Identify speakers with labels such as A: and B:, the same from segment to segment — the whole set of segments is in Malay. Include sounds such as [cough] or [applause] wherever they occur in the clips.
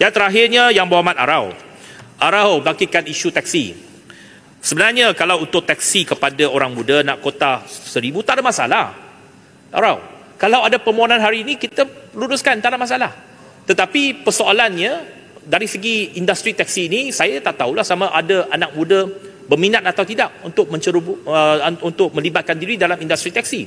A: Yang terakhirnya yang berhormat Arau. Arau bangkitkan isu taksi. Sebenarnya kalau untuk taksi kepada orang muda nak kota seribu tak ada masalah. Arau, kalau ada permohonan hari ini kita luruskan tak ada masalah. Tetapi persoalannya dari segi industri taksi ini saya tak tahulah sama ada anak muda berminat atau tidak untuk mencerubu, uh, untuk melibatkan diri dalam industri taksi.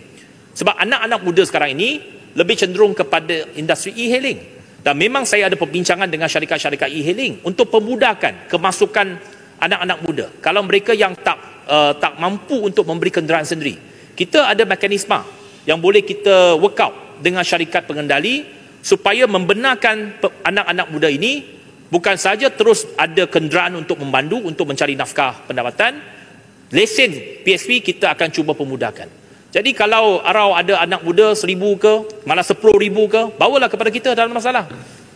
A: Sebab anak-anak muda sekarang ini lebih cenderung kepada industri e-hailing. Dan memang saya ada perbincangan dengan syarikat-syarikat e-hailing untuk pemudahkan kemasukan anak-anak muda. Kalau mereka yang tak uh, tak mampu untuk memberi kenderaan sendiri, kita ada mekanisme yang boleh kita work out dengan syarikat pengendali supaya membenarkan anak-anak muda ini bukan saja terus ada kenderaan untuk membandu untuk mencari nafkah pendapatan, lesen PSP kita akan cuba pemudahkan. Jadi kalau arau ada anak muda seribu ke, malah sepuluh ribu ke, bawalah kepada kita dalam masalah.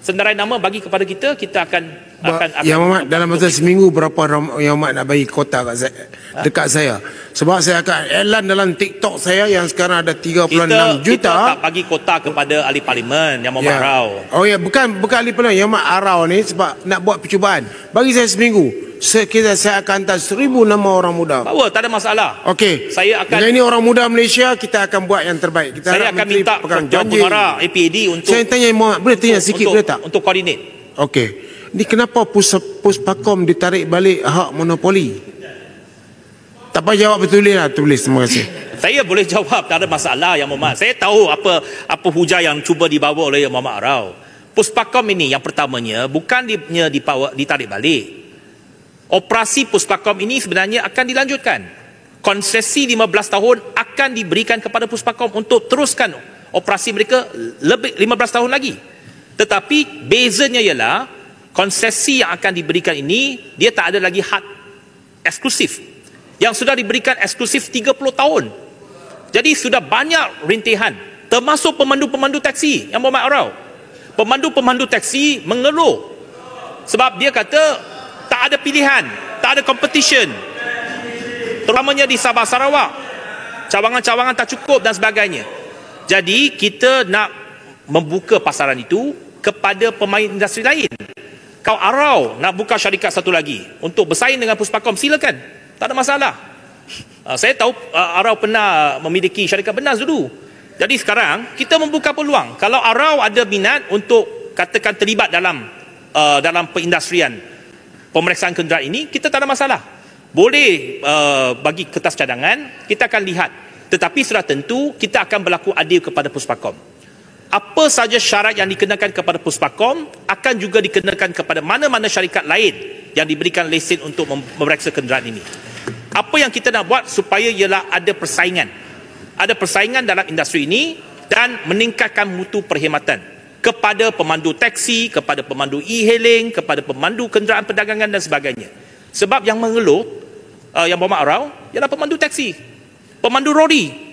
A: Senarai nama bagi kepada kita, kita akan...
B: Ba- akan, ya Mamat, dalam masa itu. seminggu berapa Yang Mamat nak bagi kota kat saya, ha? dekat saya? Sebab saya akan elan dalam TikTok saya yang sekarang ada 36 kita, juta. Kita tak bagi kota kepada ahli parlimen Yang Mamat ya. Arau. Oh ya, bukan bukan ahli parlimen. Yang Mamat Arau ni sebab nak buat percubaan. Bagi saya seminggu sekitar saya akan hantar seribu nama orang muda. Power, tak ada masalah. Okey. Saya akan... Bila ini orang muda Malaysia, kita akan buat yang terbaik. Kita saya akan minta pegang janji. APAD untuk... Saya tanya, Mohd, boleh tanya untuk, sikit, untuk, boleh tak? Untuk koordinat. Okey. Ini kenapa pus, pus ditarik balik hak monopoli? Tak apa jawab betul lah, tulis. Terima kasih.
A: Saya boleh jawab, tak ada masalah yang Muhammad. Saya tahu apa apa hujah yang cuba dibawa oleh yang Muhammad Rao. Puspakom ini yang pertamanya bukan dia ditarik balik operasi Puspakom ini sebenarnya akan dilanjutkan. Konsesi 15 tahun akan diberikan kepada Puspakom untuk teruskan operasi mereka lebih 15 tahun lagi. Tetapi bezanya ialah konsesi yang akan diberikan ini dia tak ada lagi hak eksklusif. Yang sudah diberikan eksklusif 30 tahun. Jadi sudah banyak rintihan termasuk pemandu-pemandu teksi yang bermakna Pemandu-pemandu teksi mengeluh sebab dia kata tak ada pilihan, tak ada competition. Terutamanya di Sabah Sarawak. Cabangan-cabangan tak cukup dan sebagainya. Jadi kita nak membuka pasaran itu kepada pemain industri lain. Kau arau nak buka syarikat satu lagi untuk bersaing dengan Puspakom silakan. Tak ada masalah. Ah, saya tahu ah, arau pernah memiliki syarikat benar dulu. Jadi sekarang kita membuka peluang. Kalau arau ada minat untuk katakan terlibat dalam uh, dalam perindustrian pemeriksaan kenderaan ini kita tak ada masalah boleh uh, bagi kertas cadangan kita akan lihat tetapi sudah tentu kita akan berlaku adil kepada puspakom apa saja syarat yang dikenakan kepada puspakom akan juga dikenakan kepada mana-mana syarikat lain yang diberikan lesen untuk memeriksa kenderaan ini apa yang kita nak buat supaya ialah ada persaingan ada persaingan dalam industri ini dan meningkatkan mutu perkhidmatan kepada pemandu teksi, kepada pemandu e-hailing, kepada pemandu kenderaan perdagangan dan sebagainya. Sebab yang mengeluh, uh, yang bermakrau, ialah pemandu teksi. Pemandu rodi,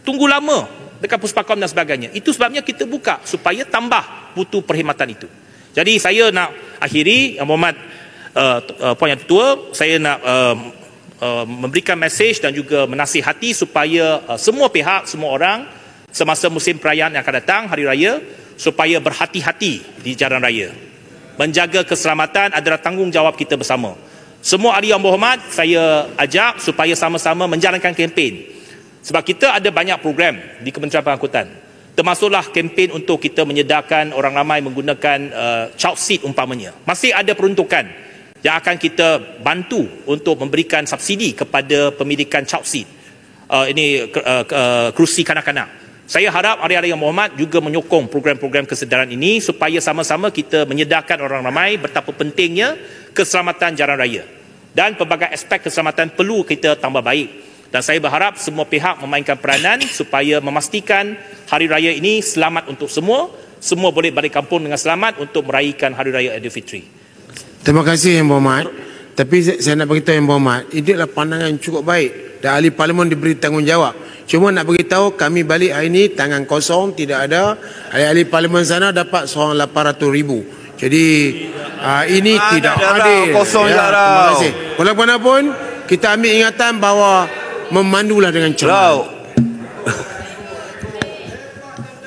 A: Tunggu lama dekat puspakom dan sebagainya. Itu sebabnya kita buka supaya tambah butu perkhidmatan itu. Jadi saya nak akhiri, yang berhormat uh, uh, Puan Yang Tertua, saya nak uh, uh, memberikan mesej dan juga menasihati supaya uh, semua pihak, semua orang, semasa musim perayaan yang akan datang, Hari Raya, supaya berhati-hati di jalan raya. Menjaga keselamatan adalah tanggungjawab kita bersama. Semua ahli yang berhormat, saya ajak supaya sama-sama menjalankan kempen. Sebab kita ada banyak program di Kementerian Pengangkutan. Termasuklah kempen untuk kita menyedarkan orang ramai menggunakan uh, child seat umpamanya. Masih ada peruntukan yang akan kita bantu untuk memberikan subsidi kepada pemilikan child seat. Uh, ini uh, uh, kerusi kanak-kanak. Saya harap adik-adik yang Muhammad juga menyokong program-program kesedaran ini supaya sama-sama kita menyedarkan orang ramai betapa pentingnya keselamatan jalan raya dan pelbagai aspek keselamatan perlu kita tambah baik. Dan saya berharap semua pihak memainkan peranan supaya memastikan hari raya ini selamat untuk semua, semua boleh balik kampung dengan selamat untuk meraihkan hari raya Idul Fitri.
B: Terima kasih yang Muhammad. Tapi saya nak beritahu yang Muhammad, ini adalah pandangan cukup baik dan ahli parlimen diberi tanggungjawab. Cuma nak beritahu kami balik hari ini tangan kosong tidak ada ahli-ahli parlimen sana dapat seorang 800 ribu. Jadi tidak uh, ini ada, tidak ada, adil. Ada, kosong ya, terima kasih. Walaupun pun kita ambil ingatan bahawa memandulah dengan cermat.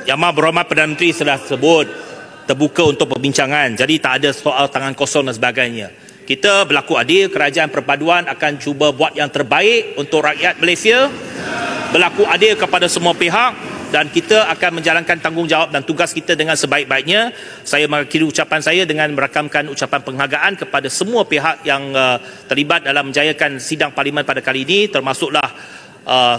A: Yang [laughs] maha berhormat Perdana Menteri sudah sebut terbuka untuk perbincangan. Jadi tak ada soal tangan kosong dan sebagainya. Kita berlaku adil, kerajaan perpaduan akan cuba buat yang terbaik untuk rakyat Malaysia berlaku adil kepada semua pihak dan kita akan menjalankan tanggungjawab dan tugas kita dengan sebaik-baiknya. Saya mengakhiri ucapan saya dengan merakamkan ucapan penghargaan kepada semua pihak yang uh, terlibat dalam menjayakan sidang parlimen pada kali ini termasuklah uh,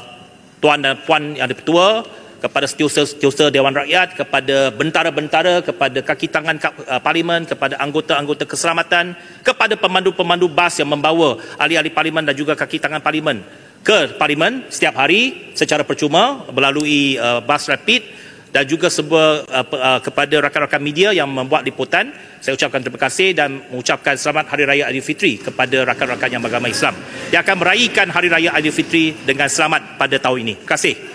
A: tuan dan puan yang dipertua kepada setiausaha-setiausaha Dewan Rakyat, kepada bentara-bentara, kepada kaki tangan kap, uh, parlimen, kepada anggota-anggota keselamatan, kepada pemandu-pemandu bas yang membawa ahli-ahli parlimen dan juga kaki tangan parlimen ke parlimen setiap hari secara percuma melalui uh, bas rapid dan juga seba, uh, uh, kepada rakan-rakan media yang membuat liputan saya ucapkan terima kasih dan mengucapkan selamat hari raya Aidilfitri kepada rakan-rakan yang beragama Islam yang akan meraihkan hari raya Aidilfitri dengan selamat pada tahun ini. Terima kasih.